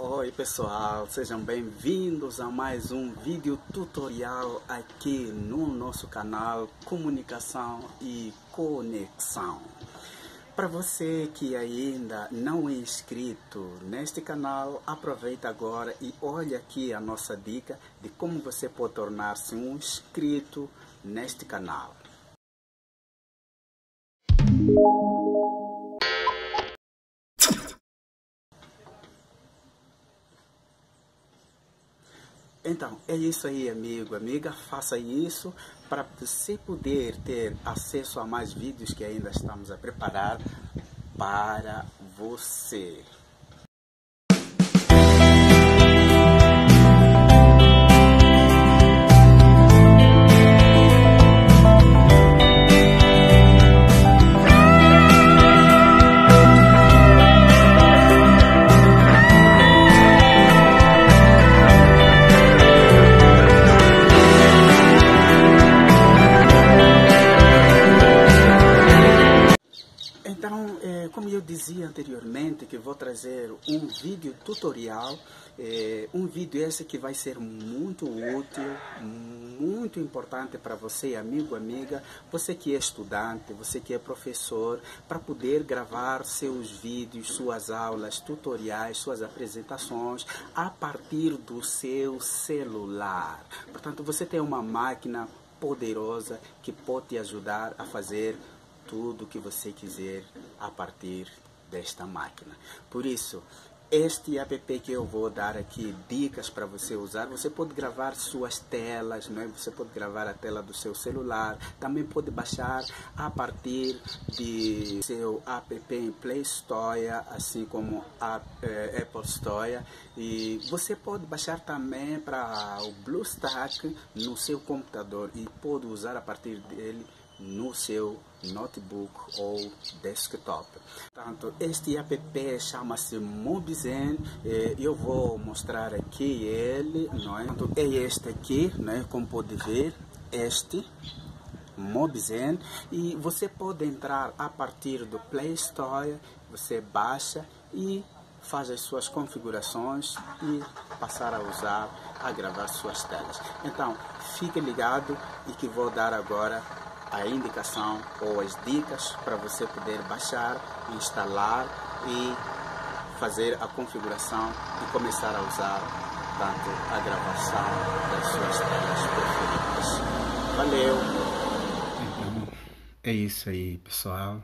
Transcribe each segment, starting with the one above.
Oi pessoal, sejam bem-vindos a mais um vídeo tutorial aqui no nosso canal Comunicação e Conexão. Para você que ainda não é inscrito neste canal, aproveita agora e olha aqui a nossa dica de como você pode tornar-se um inscrito neste canal. Então, é isso aí, amigo, amiga. Faça isso para você poder ter acesso a mais vídeos que ainda estamos a preparar para você. anteriormente que vou trazer um vídeo tutorial, eh, um vídeo esse que vai ser muito útil, muito importante para você, amigo, amiga, você que é estudante, você que é professor, para poder gravar seus vídeos, suas aulas, tutoriais, suas apresentações a partir do seu celular. Portanto, você tem uma máquina poderosa que pode te ajudar a fazer tudo o que você quiser a partir desta máquina. Por isso, este app que eu vou dar aqui, dicas para você usar, você pode gravar suas telas, né? você pode gravar a tela do seu celular, também pode baixar a partir de seu app em Play Store, assim como a, eh, Apple Store, e você pode baixar também para o BlueStack no seu computador e pode usar a partir dele no seu notebook ou desktop. Portanto, este app chama-se Mobizen, eh, eu vou mostrar aqui ele, não é? É este aqui, né? como pode ver, este Mobizen e você pode entrar a partir do Play Store, você baixa e faz as suas configurações e passar a usar, a gravar suas telas. Então, fique ligado e que vou dar agora a indicação ou as dicas para você poder baixar, instalar e fazer a configuração e começar a usar tanto a gravação das suas telas preferidas. Valeu! Então, é isso aí, pessoal.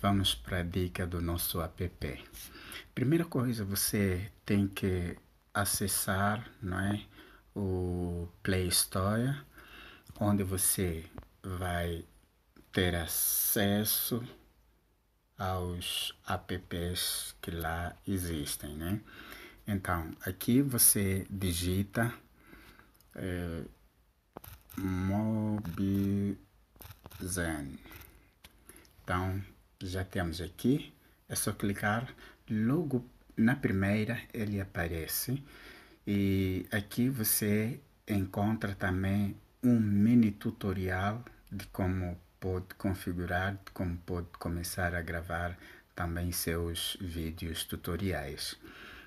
Vamos para a dica do nosso app. Primeira coisa, você tem que acessar não é, o Play Store, onde você vai ter acesso aos apps que lá existem, né? Então, aqui você digita é, Mobizen. Então, já temos aqui, é só clicar logo na primeira ele aparece e aqui você encontra também um mini tutorial de como pode configurar, de como pode começar a gravar também seus vídeos tutoriais.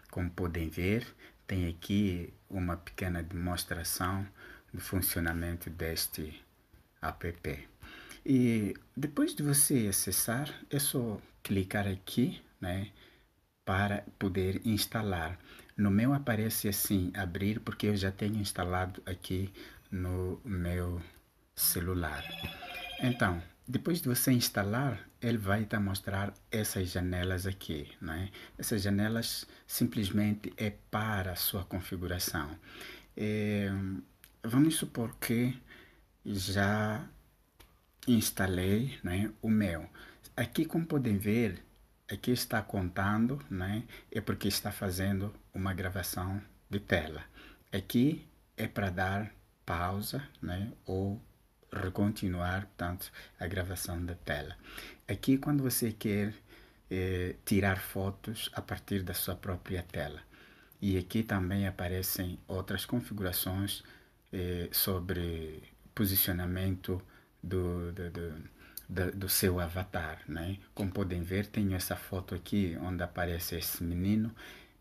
Como podem ver, tem aqui uma pequena demonstração do funcionamento deste app. E depois de você acessar, é só clicar aqui, né, para poder instalar. No meu aparece assim, abrir, porque eu já tenho instalado aqui no meu celular. Então, depois de você instalar, ele vai te mostrar essas janelas aqui, não é? Essas janelas simplesmente é para a sua configuração. É, vamos supor que já instalei né, o meu. Aqui, como podem ver, aqui está contando, né, é porque está fazendo uma gravação de tela. Aqui é para dar pausa né, ou recontinuar, portanto, a gravação da tela. Aqui, quando você quer eh, tirar fotos a partir da sua própria tela. E aqui também aparecem outras configurações eh, sobre posicionamento do, do, do do seu avatar, né? Como podem ver, tenho essa foto aqui onde aparece esse menino.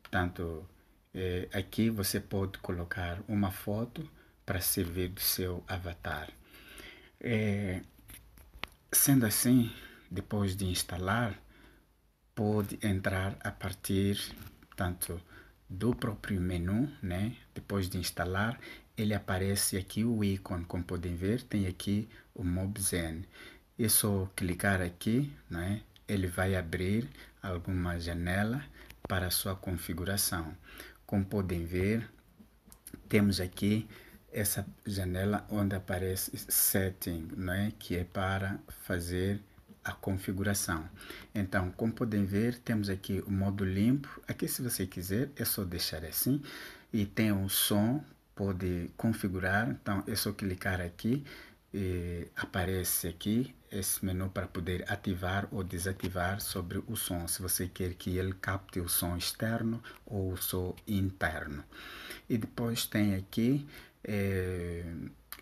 Portanto, eh, aqui você pode colocar uma foto para servir do seu avatar. É, sendo assim, depois de instalar, pode entrar a partir tanto do próprio menu, né? Depois de instalar, ele aparece aqui o ícone, como podem ver, tem aqui o MobZen. É só clicar aqui, né? Ele vai abrir alguma janela para sua configuração. Como podem ver, temos aqui essa janela onde aparece setting, não é? que é para fazer a configuração. Então, como podem ver, temos aqui o modo limpo. Aqui, se você quiser, é só deixar assim. E tem o um som, pode configurar. Então, é só clicar aqui e aparece aqui esse menu para poder ativar ou desativar sobre o som, se você quer que ele capte o som externo ou o som interno. E depois tem aqui é,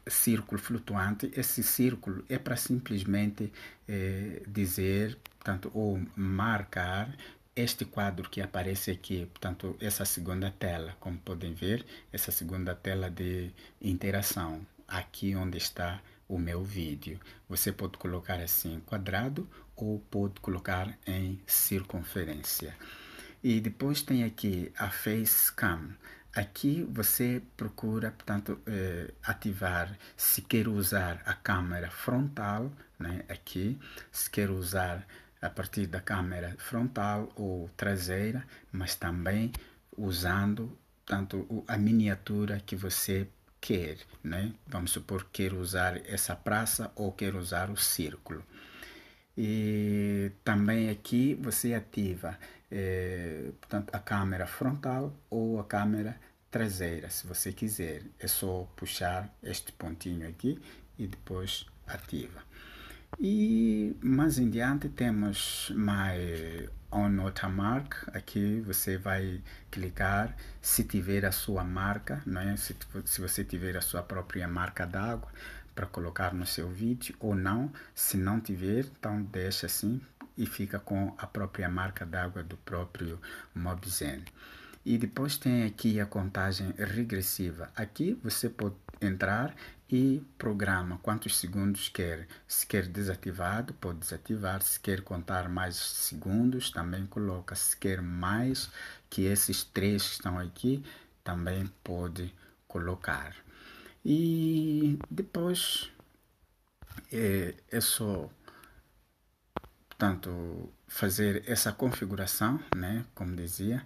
círculo flutuante, esse círculo é para simplesmente é, dizer, portanto, ou marcar este quadro que aparece aqui, portanto, essa segunda tela, como podem ver, essa segunda tela de interação, aqui onde está o meu vídeo. Você pode colocar assim quadrado ou pode colocar em circunferência. E depois tem aqui a Face Cam. Aqui você procura, portanto, eh, ativar se quer usar a câmera frontal, né? aqui, se quer usar a partir da câmera frontal ou traseira, mas também usando tanto a miniatura que você quer, né? Vamos supor quer usar essa praça ou quer usar o círculo. E também aqui você ativa é, portanto, a câmera frontal ou a câmera traseira, se você quiser. É só puxar este pontinho aqui e depois ativa. E mais em diante temos My On Outra Mark. Aqui você vai clicar se tiver a sua marca, não é? se, se você tiver a sua própria marca d'água para colocar no seu vídeo ou não. Se não tiver, então deixa assim e fica com a própria marca d'água do próprio MobZen. E depois tem aqui a contagem regressiva. Aqui você pode entrar e programa quantos segundos quer. Se quer desativado, pode desativar. Se quer contar mais segundos, também coloca. Se quer mais que esses três que estão aqui, também pode colocar. E depois é, é só portanto, fazer essa configuração, né, como dizia.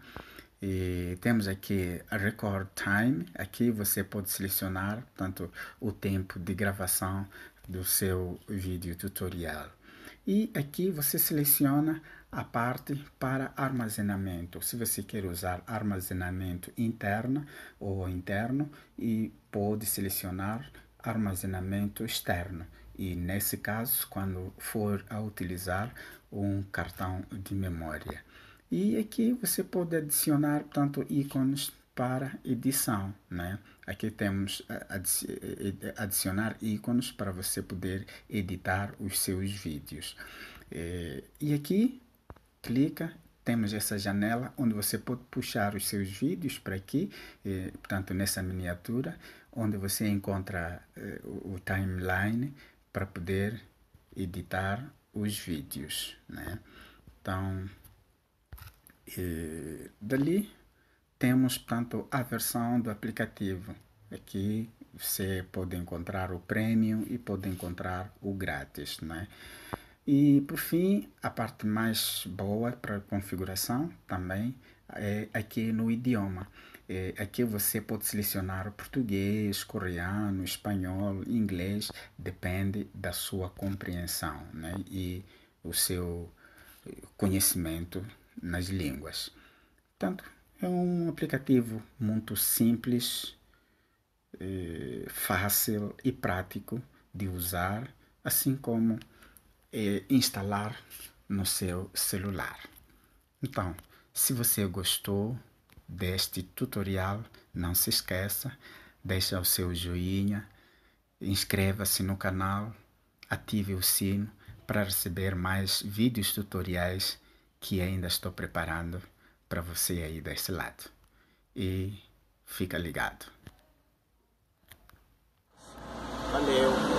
E temos aqui a record time, aqui você pode selecionar, portanto, o tempo de gravação do seu vídeo tutorial. E aqui você seleciona a parte para armazenamento, se você quer usar armazenamento interno ou interno e pode selecionar armazenamento externo e, nesse caso, quando for a utilizar um cartão de memória. E aqui você pode adicionar, portanto, ícones para edição, né? Aqui temos eh, eh, eh, adicionar ícones para você poder editar os seus vídeos. E aqui, clica, temos essa janela onde você pode puxar os seus vídeos para aqui, portanto, nessa miniatura, onde você encontra o timeline, para poder editar os vídeos, né? Então, e, dali temos, tanto a versão do aplicativo. Aqui você pode encontrar o premium e pode encontrar o grátis, né? E por fim, a parte mais boa para configuração também é aqui no idioma. É, aqui você pode selecionar português, coreano, espanhol, inglês, depende da sua compreensão né? e o seu conhecimento nas línguas. Portanto, é um aplicativo muito simples, é, fácil e prático de usar, assim como é, instalar no seu celular. Então, se você gostou, deste tutorial. Não se esqueça, deixa o seu joinha, inscreva-se no canal, ative o sino para receber mais vídeos tutoriais que ainda estou preparando para você aí desse lado. E fica ligado. Valeu!